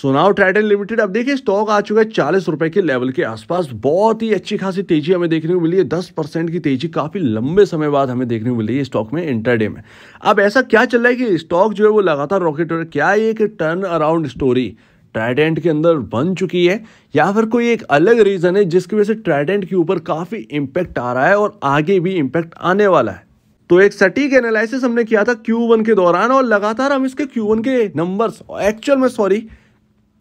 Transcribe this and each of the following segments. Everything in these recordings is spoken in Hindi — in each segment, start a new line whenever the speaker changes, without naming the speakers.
सोनाव टाइटन लिमिटेड अब देखिए स्टॉक आ चुका है चालीस रुपए के लेवल के आसपास बहुत ही अच्छी खासी तेजी हमें देखने को मिली है दस परसेंट की तेजी काफी लंबे समय बाद हमें देखने को मिली है स्टॉक में इंटरडे में अब ऐसा क्या चल रहा है कि स्टॉक जो है वो लगातार रॉकेट हो रहा है क्या एक टर्न अराउंड स्टोरी ट्राइडेंट के अंदर बन चुकी है या फिर कोई एक अलग रीज़न है जिसकी वजह से ट्राइडेंट के ऊपर काफ़ी इंपैक्ट आ रहा है और आगे भी इंपैक्ट आने वाला है तो एक सटीक एनालिसिस हमने किया था वन के दौरान और लगातार हम इसके वन के नंबर्स एक्चुअल में सॉरी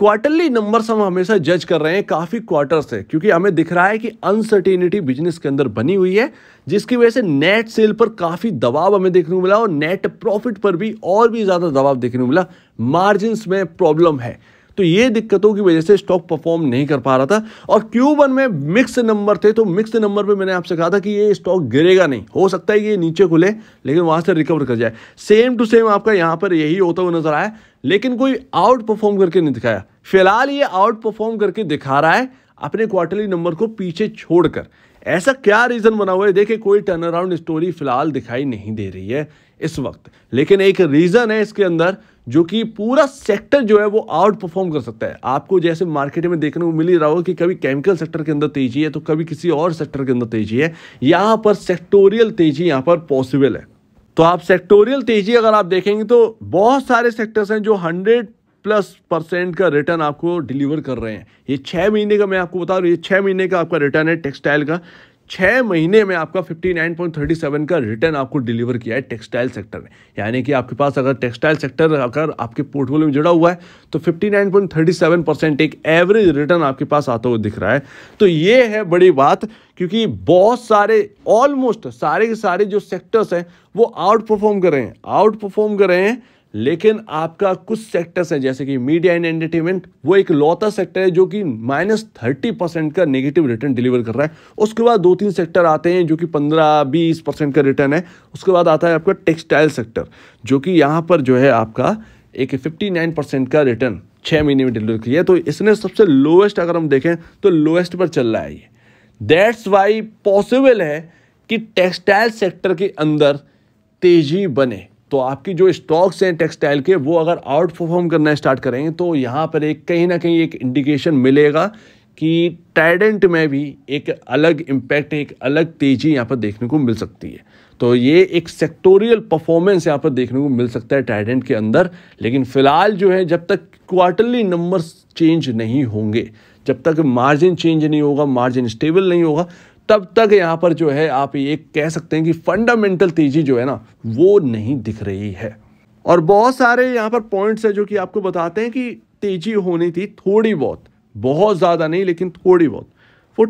क्वार्टरली नंबर्स हम हमेशा जज कर रहे हैं काफ़ी क्वार्टर से क्योंकि हमें दिख रहा है कि अनसर्टेनिटी बिजनेस के अंदर बनी हुई है जिसकी वजह से नेट सेल पर काफ़ी दबाव हमें देखने को मिला और नेट प्रॉफिट पर भी और भी ज़्यादा दबाव देखने को मिला मार्जिन में प्रॉब्लम है तो ये दिक्कतों की वजह से स्टॉक परफॉर्म नहीं कर पा रहा था और क्यू वन में मिक्स नंबर थे तो मिक्स नंबर पे मैंने आपसे कहा था कि ये स्टॉक गिरेगा नहीं हो सकता है कि ये नीचे खुले लेकिन वहां से रिकवर कर जाए सेम टू सेम आपका यहां पर यही होता हुआ नजर आया लेकिन कोई आउट परफॉर्म करके नहीं दिखाया फिलहाल ये आउट परफॉर्म करके दिखा रहा है अपने क्वार्टरली नंबर को पीछे छोड़कर ऐसा क्या रीज़न बना हुआ है देखिए कोई टर्न अराउंड स्टोरी फिलहाल दिखाई नहीं दे रही है इस वक्त लेकिन एक रीज़न है इसके अंदर जो कि पूरा सेक्टर जो है वो आउट परफॉर्म कर सकता है आपको जैसे मार्केट में देखने को मिल ही रहा हो कि कभी केमिकल सेक्टर के अंदर तेजी है तो कभी किसी और सेक्टर के अंदर तेजी है यहाँ पर सेक्टोरियल तेजी यहाँ पर पॉसिबल है तो आप सेक्टोरियल तेजी अगर आप देखेंगे तो बहुत सारे सेक्टर्स हैं जो हंड्रेड प्लस परसेंट का रिटर्न आपको डिलीवर कर रहे हैं ये छः महीने का मैं आपको बता रहा हूँ ये छः महीने का आपका रिटर्न है टेक्सटाइल का छः महीने में आपका 59.37 का रिटर्न आपको डिलीवर किया है टेक्सटाइल सेक्टर ने यानी कि आपके पास अगर टेक्सटाइल सेक्टर अगर आपके पोर्टफोलियो में जुड़ा हुआ है तो 59.37 परसेंट एक एवरेज रिटर्न आपके पास आता हुआ दिख रहा है तो ये है बड़ी बात क्योंकि बहुत सारे ऑलमोस्ट सारे के सारे जो सेक्टर्स हैं वो आउट परफॉर्म कर रहे हैं आउट परफॉर्म कर रहे हैं लेकिन आपका कुछ सेक्टर्स हैं जैसे कि मीडिया एंड एंटरटेनमेंट वो एक लौता सेक्टर है जो कि माइनस थर्टी परसेंट का नेगेटिव रिटर्न डिलीवर कर रहा है उसके बाद दो तीन सेक्टर आते हैं जो कि पंद्रह बीस परसेंट का रिटर्न है उसके बाद आता है आपका टेक्सटाइल सेक्टर जो कि यहाँ पर जो है आपका एक फिफ्टी नाइन परसेंट का रिटर्न छः महीने में डिलीवर किया तो इसने सबसे लोएस्ट अगर हम देखें तो लोएस्ट पर चल रहा है ये दैट्स वाई पॉसिबल है कि टेक्सटाइल सेक्टर के अंदर तेजी बने तो आपकी जो स्टॉक्स हैं टेक्सटाइल के वो अगर आउट परफॉर्म करना स्टार्ट करेंगे तो यहाँ पर एक कहीं ना कहीं एक इंडिकेशन मिलेगा कि ट्राइडेंट में भी एक अलग इम्पैक्ट एक अलग तेज़ी यहाँ पर देखने को मिल सकती है तो ये एक सेक्टोरियल परफॉर्मेंस यहाँ पर देखने को मिल सकता है ट्राइडेंट के अंदर लेकिन फ़िलहाल जो है जब तक क्वार्टरली नंबर्स चेंज नहीं होंगे जब तक मार्जिन चेंज नहीं होगा मार्जिन स्टेबल नहीं होगा तब तक यहाँ पर जो है आप ये कह सकते हैं कि फंडामेंटल तेजी जो है ना वो नहीं दिख रही है और बहुत सारे यहाँ पर पॉइंट्स है जो कि आपको बताते हैं कि तेजी होनी थी थोड़ी बहुत बहुत ज़्यादा नहीं लेकिन थोड़ी बहुत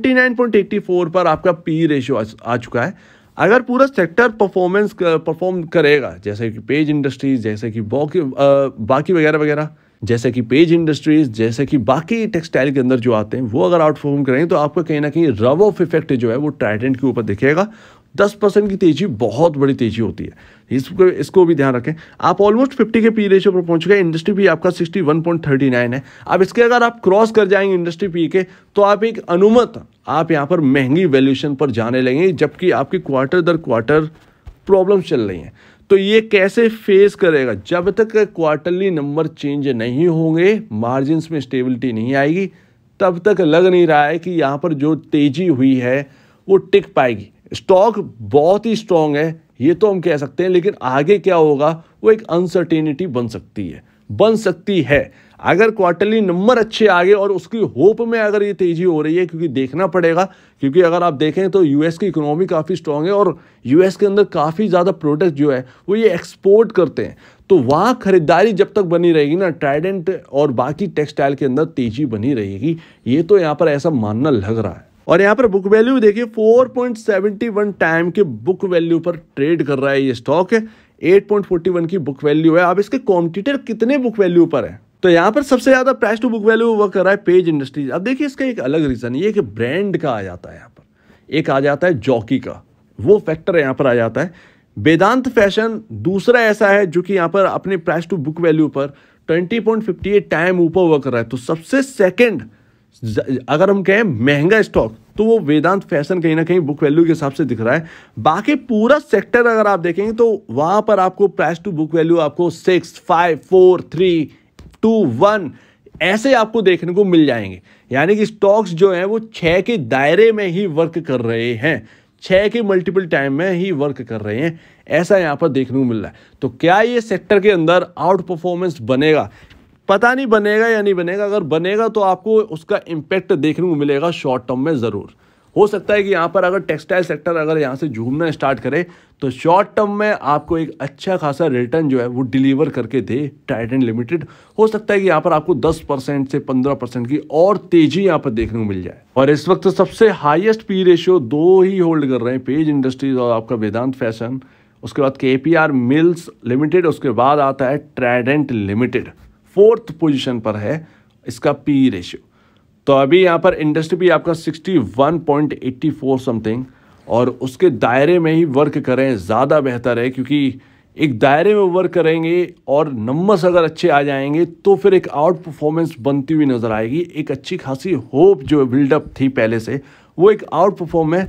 49.84 पर आपका पी रेशियो आ चुका है अगर पूरा सेक्टर परफॉर्मेंस परफॉर्म करेगा जैसे कि पेज इंडस्ट्रीज जैसे कि बाकी वगैरह वगैरह जैसे कि पेज इंडस्ट्रीज जैसे कि बाकी टेक्सटाइल के अंदर जो आते हैं वो अगर आउटफॉर्म करेंगे तो आपको कहीं ना कहीं रब ऑफ इफेक्ट जो है वो ट्राइडेंट के ऊपर दिखेगा दस परसेंट की तेजी बहुत बड़ी तेजी होती है इसको इसको भी ध्यान रखें आप ऑलमोस्ट फिफ्टी के पी रेशो पर पहुंच गए इंडस्ट्री पी आपका sixty one point thirty nine है अब इसके अगर आप क्रॉस कर जाएंगे इंडस्ट्री पी के तो आप एक अनुमत आप यहाँ पर महंगी वैल्यूशन पर जाने लगेंगे जबकि आपकी क्वार्टर दर क्वार्टर प्रॉब्लम्स चल रही हैं तो ये कैसे फेस करेगा जब तक क्वार्टरली नंबर चेंज नहीं होंगे मार्जिन में स्टेबिलिटी नहीं आएगी तब तक लग नहीं रहा है कि यहाँ पर जो तेजी हुई है वो टिक पाएगी स्टॉक बहुत ही स्ट्रांग है ये तो हम कह सकते हैं लेकिन आगे क्या होगा वो एक अनसर्टेनिटी बन सकती है बन सकती है अगर क्वार्टरली नंबर अच्छे आगे और उसकी होप में अगर ये तेजी हो रही है क्योंकि देखना पड़ेगा क्योंकि अगर आप देखें तो यूएस की इकोनॉमी काफ़ी स्ट्रांग है और यूएस के अंदर काफ़ी ज़्यादा प्रोडक्ट जो है वो ये एक्सपोर्ट करते हैं तो वहाँ खरीदारी जब तक बनी रहेगी ना ट्राइडेंट और बाकी टेक्सटाइल के अंदर तेजी बनी रहेगी ये तो यहाँ पर ऐसा मानना लग रहा है और यहाँ पर बुक वैल्यू देखिए 4.71 टाइम के बुक वैल्यू पर ट्रेड कर रहा है ये स्टॉक 8.41 की बुक वैल्यू है अब इसके कॉम्पिटिटर कितने बुक वैल्यू पर है तो यहाँ पर सबसे ज़्यादा price to book value work कर रहा है पेज इंडस्ट्रीज अब देखिए इसका एक अलग रीज़न ये कि ब्रांड का आ जाता है यहाँ पर एक आ जाता है जॉकी का वो फैक्टर यहाँ पर आ जाता है वेदांत फैशन दूसरा ऐसा है जो कि यहाँ पर अपने प्राइस टू बुक वैल्यू पर 20.58 टाइम ऊपर वर्क कर रहा है तो सबसे सेकंड अगर हम कहें महंगा स्टॉक तो वो वेदांत फैशन कहीं ना कहीं बुक वैल्यू के हिसाब से दिख रहा है बाकी पूरा सेक्टर अगर आप देखेंगे तो वहां पर आपको प्राइस टू बुक वैल्यू आपको six five four three two one ऐसे आपको देखने को मिल जाएंगे यानी कि स्टॉक्स जो हैं वो छः के दायरे में ही वर्क कर रहे हैं छः के मल्टीपल टाइम में ही वर्क कर रहे हैं ऐसा यहाँ पर देखने को मिल रहा है तो क्या ये सेक्टर के अंदर आउट परफॉर्मेंस बनेगा पता नहीं बनेगा या नहीं बनेगा अगर बनेगा तो आपको उसका इम्पैक्ट देखने को मिलेगा शॉर्ट टर्म में ज़रूर हो सकता है कि यहाँ पर अगर टेक्सटाइल सेक्टर अगर यहाँ से झूमना स्टार्ट करे तो शॉर्ट टर्म में आपको एक अच्छा खासा रिटर्न जो है वो डिलीवर करके दे टाइटन लिमिटेड हो सकता है कि यहाँ पर आपको 10 परसेंट से 15 परसेंट की और तेजी यहाँ पर देखने को मिल जाए और इस वक्त सबसे हाईएस्ट पी रेशियो दो ही होल्ड कर रहे हैं पेज इंडस्ट्रीज और आपका वेदांत फैशन उसके बाद के मिल्स लिमिटेड उसके बाद आता है ट्राइडेंट लिमिटेड फोर्थ पोजीशन पर है इसका पी रेशियो तो अभी यहाँ पर इंडस्ट्री भी आपका 61.84 समथिंग और उसके दायरे में ही वर्क करें ज़्यादा बेहतर है क्योंकि एक दायरे में वर्क करेंगे और नंबर्स अगर अच्छे आ जाएंगे तो फिर एक आउट परफॉर्मेंस बनती हुई नज़र आएगी एक अच्छी खासी होप जो बिल्डअप थी पहले से वो एक आउट परफॉर्म में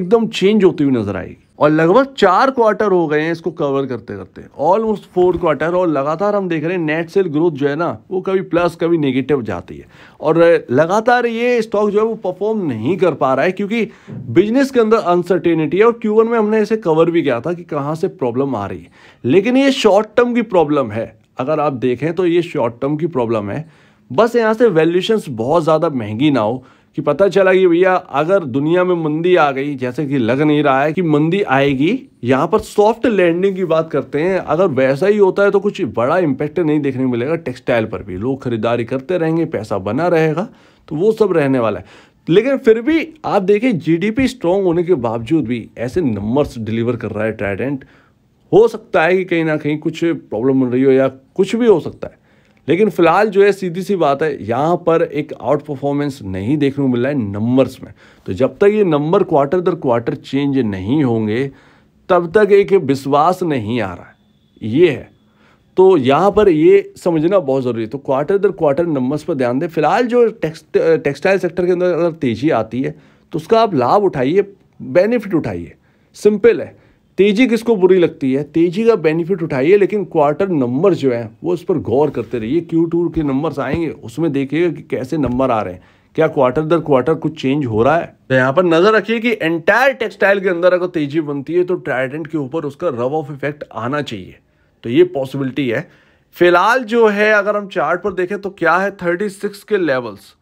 एकदम चेंज होती हुई नज़र आएगी और लगभग चार क्वार्टर हो गए हैं इसको कवर करते करते ऑलमोस्ट फोर क्वार्टर और लगातार हम देख रहे हैं नेट सेल ग्रोथ जो है ना वो कभी प्लस कभी नेगेटिव जाती है और लगातार ये स्टॉक जो है वो परफॉर्म नहीं कर पा रहा है क्योंकि बिजनेस के अंदर अनसर्टेनिटी है और क्यू में हमने इसे कवर भी किया था कि कहाँ से प्रॉब्लम आ रही है लेकिन ये शॉर्ट टर्म की प्रॉब्लम है अगर आप देखें तो ये शॉर्ट टर्म की प्रॉब्लम है बस यहाँ से वैल्यूशंस बहुत ज़्यादा महंगी ना हो कि पता चला कि भैया अगर दुनिया में मंदी आ गई जैसे कि लग नहीं रहा है कि मंदी आएगी यहाँ पर सॉफ्ट लैंडिंग की बात करते हैं अगर वैसा ही होता है तो कुछ बड़ा इम्पैक्ट नहीं देखने को मिलेगा टेक्सटाइल पर भी लोग खरीदारी करते रहेंगे पैसा बना रहेगा तो वो सब रहने वाला है लेकिन फिर भी आप देखें जीडीपी स्ट्रांग होने के बावजूद भी ऐसे नंबर्स डिलीवर कर रहा है ट्राइडेंट हो सकता है कि कहीं ना कहीं कुछ प्रॉब्लम बन रही हो या कुछ भी हो सकता है लेकिन फिलहाल जो है सीधी सी बात है यहाँ पर एक आउट परफॉर्मेंस नहीं देखने को मिल रहा है नंबर्स में तो जब तक ये नंबर क्वार्टर दर क्वार्टर चेंज नहीं होंगे तब तक एक विश्वास नहीं आ रहा है ये है तो यहाँ पर ये समझना बहुत ज़रूरी है तो क्वार्टर दर क्वार्टर नंबर्स पर ध्यान दें फिलहाल जो टेक्सट टेक्सटाइल सेक्टर के अंदर अगर तेज़ी आती है तो उसका आप लाभ उठाइए बेनिफिट उठाइए सिंपल है तेजी किसको बुरी लगती है तेजी का बेनिफिट उठाइए लेकिन क्वार्टर नंबर जो है वो इस पर गौर करते रहिए क्यू टू के नंबर्स आएंगे उसमें देखिएगा कि कैसे नंबर आ रहे हैं क्या क्वार्टर दर क्वार्टर कुछ चेंज हो रहा है तो यहाँ पर नजर रखिए कि एंटायर टेक्सटाइल के अंदर अगर तेजी बनती है तो ट्राइडेंट के ऊपर उसका रब ऑफ इफेक्ट आना चाहिए तो ये पॉसिबिलिटी है फिलहाल जो है अगर हम चार्ट पर देखें तो क्या है थर्टी सिक्स के लेवल्स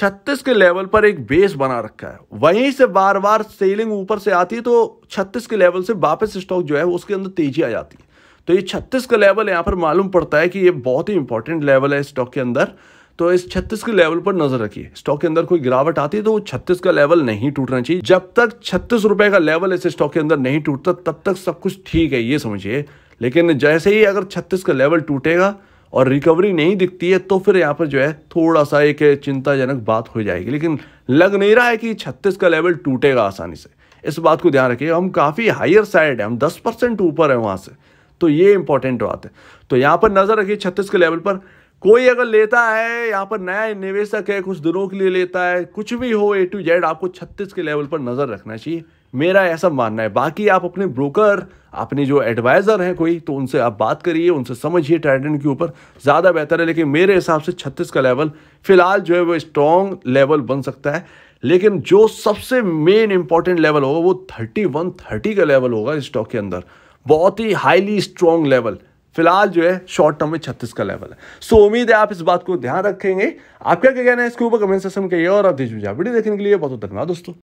छत्तीस के लेवल पर एक बेस बना रखा है वहीं से बार बार सेलिंग ऊपर से आती है तो छत्तीस के लेवल से वापस स्टॉक जो है उसके अंदर तेजी आ जाती है तो ये छत्तीस का लेवल यहाँ पर मालूम पड़ता है कि ये बहुत ही इंपॉर्टेंट लेवल है स्टॉक के अंदर तो इस छत्तीस के लेवल पर नजर रखिए स्टॉक के अंदर कोई गिरावट आती है तो वो छत्तीस का लेवल नहीं टूटना चाहिए जब तक छत्तीस रुपए का लेवल इस स्टॉक के अंदर नहीं टूटता तब तक सब कुछ ठीक है ये समझिए लेकिन जैसे ही अगर छत्तीस का लेवल टूटेगा और रिकवरी नहीं दिखती है तो फिर यहाँ पर जो है थोड़ा सा एक चिंताजनक बात हो जाएगी लेकिन लग नहीं रहा है कि छत्तीस का लेवल टूटेगा आसानी से इस बात को ध्यान रखिए हम काफ़ी हायर साइड है हम दस परसेंट ऊपर है वहाँ से तो ये इंपॉर्टेंट बात है तो यहाँ पर नज़र रखिए छत्तीस के लेवल पर कोई अगर लेता है यहाँ पर नया निवेशक है कुछ दिनों के लिए लेता है कुछ भी हो ए टू जेड आपको छत्तीस के लेवल पर नज़र रखना चाहिए मेरा ऐसा मानना है बाकी आप अपने ब्रोकर अपने जो एडवाइज़र हैं कोई तो उनसे आप बात करिए उनसे समझिए ट्राइडेंट के ऊपर ज़्यादा बेहतर है लेकिन मेरे हिसाब से छत्तीस का लेवल फ़िलहाल जो है वो स्ट्रॉन्ग लेवल बन सकता है लेकिन जो सबसे मेन इंपॉर्टेंट लेवल होगा वो थर्टी वन थर्टी का लेवल होगा स्टॉक के अंदर बहुत ही हाईली स्ट्रॉन्ग लेवल फिलहाल जो है शॉर्ट टर्म में छत्तीस का लेवल है सो so, उम्मीद है आप इस बात को ध्यान रखेंगे आपका क्या कहना है इसके ऊपर कमेंट सेक्शन में कहिए और आप में वीडियो देखने के लिए बहुत बहुत धन्यवाद दोस्तों